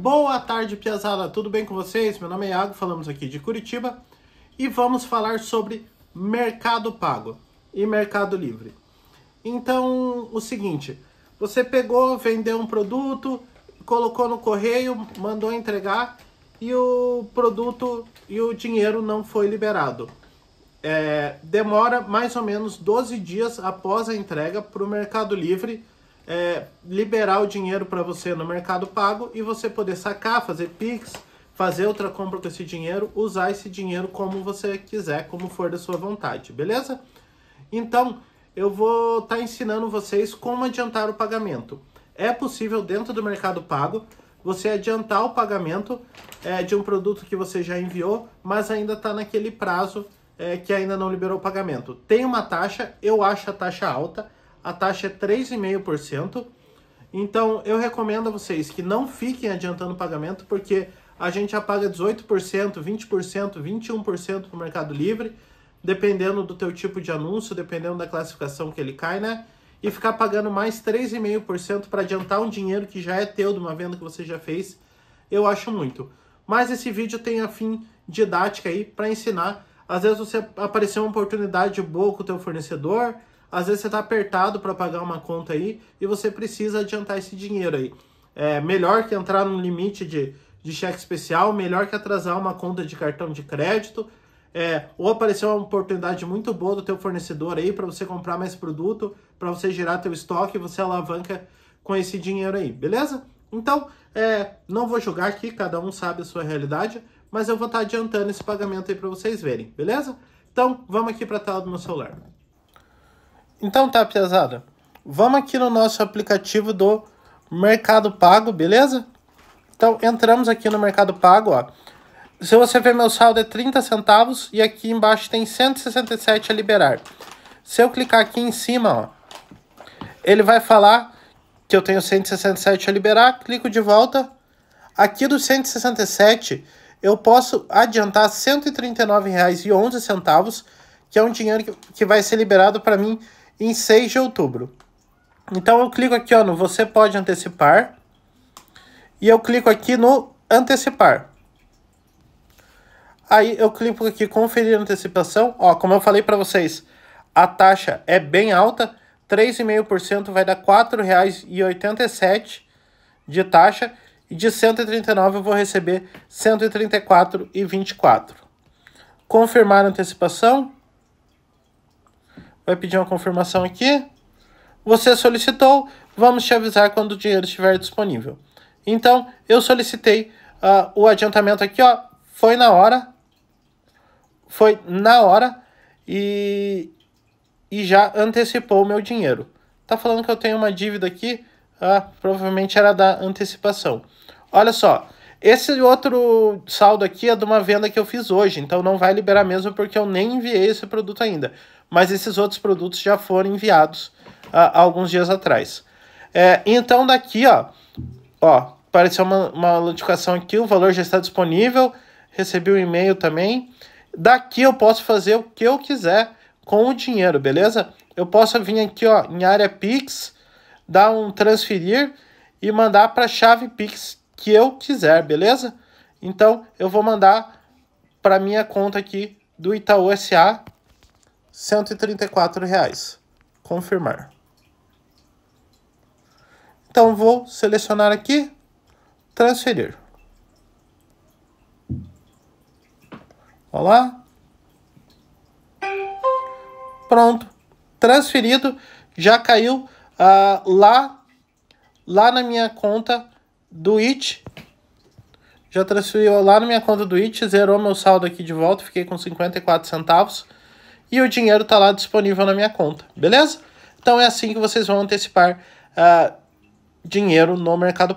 Boa tarde, Piazada! Tudo bem com vocês? Meu nome é Iago, falamos aqui de Curitiba e vamos falar sobre Mercado Pago e Mercado Livre. Então, o seguinte, você pegou, vendeu um produto, colocou no correio, mandou entregar e o produto e o dinheiro não foi liberado. É, demora mais ou menos 12 dias após a entrega para o Mercado Livre é, liberar o dinheiro para você no Mercado Pago e você poder sacar, fazer Pix, fazer outra compra com esse dinheiro, usar esse dinheiro como você quiser, como for da sua vontade, beleza? Então, eu vou estar tá ensinando vocês como adiantar o pagamento. É possível dentro do Mercado Pago você adiantar o pagamento é, de um produto que você já enviou, mas ainda está naquele prazo é, que ainda não liberou o pagamento. Tem uma taxa, eu acho a taxa alta a taxa é 3,5%. Então eu recomendo a vocês que não fiquem adiantando o pagamento, porque a gente já paga 18%, 20%, 21% para o Mercado Livre, dependendo do teu tipo de anúncio, dependendo da classificação que ele cai, né? E ficar pagando mais 3,5% para adiantar um dinheiro que já é teu de uma venda que você já fez, eu acho muito. Mas esse vídeo tem a fim didática aí para ensinar. Às vezes você apareceu uma oportunidade boa com o teu fornecedor, às vezes você está apertado para pagar uma conta aí e você precisa adiantar esse dinheiro aí. É melhor que entrar num limite de, de cheque especial, melhor que atrasar uma conta de cartão de crédito. É, ou aparecer uma oportunidade muito boa do teu fornecedor aí para você comprar mais produto, para você gerar teu estoque, você alavanca com esse dinheiro aí, beleza? Então, é, não vou jogar aqui, cada um sabe a sua realidade, mas eu vou estar tá adiantando esse pagamento aí para vocês verem, beleza? Então, vamos aqui para a tela do meu celular. Então tá, pesada. Vamos aqui no nosso aplicativo do Mercado Pago, beleza? Então entramos aqui no Mercado Pago, ó. Se você ver meu saldo é 30 centavos e aqui embaixo tem 167 a liberar. Se eu clicar aqui em cima, ó, ele vai falar que eu tenho 167 a liberar, clico de volta. Aqui do 167, eu posso adiantar R$ 139,11, que é um dinheiro que, que vai ser liberado para mim em 6 de outubro. Então eu clico aqui ó, no Você Pode Antecipar e eu clico aqui no Antecipar. Aí eu clico aqui Conferir Antecipação. Ó, como eu falei para vocês, a taxa é bem alta, 3,5% vai dar R$ 4,87 de taxa e de 139 eu vou receber 134,24. Confirmar antecipação, Vai pedir uma confirmação aqui. Você solicitou, vamos te avisar quando o dinheiro estiver disponível. Então, eu solicitei uh, o adiantamento aqui, ó. Foi na hora. Foi na hora e, e já antecipou o meu dinheiro. Tá falando que eu tenho uma dívida aqui, ah, provavelmente era da antecipação. Olha só, esse outro saldo aqui é de uma venda que eu fiz hoje, então não vai liberar mesmo porque eu nem enviei esse produto ainda. Mas esses outros produtos já foram enviados há, ah, alguns dias atrás. É, então daqui, ó, ó, apareceu uma, uma notificação aqui, o valor já está disponível, recebi o um e-mail também. Daqui eu posso fazer o que eu quiser com o dinheiro, beleza? Eu posso vir aqui, ó, em área Pix, dar um transferir e mandar para a chave Pix que eu quiser, beleza? Então eu vou mandar para minha conta aqui do Itaú SA 134 reais. Confirmar. Então vou selecionar aqui, transferir. Olá. Pronto, transferido, já caiu ah, lá lá na minha conta do It. Já transferiu lá na minha conta do It, zerou meu saldo aqui de volta, fiquei com 54 centavos. E o dinheiro está lá disponível na minha conta, beleza? Então é assim que vocês vão antecipar uh, dinheiro no mercado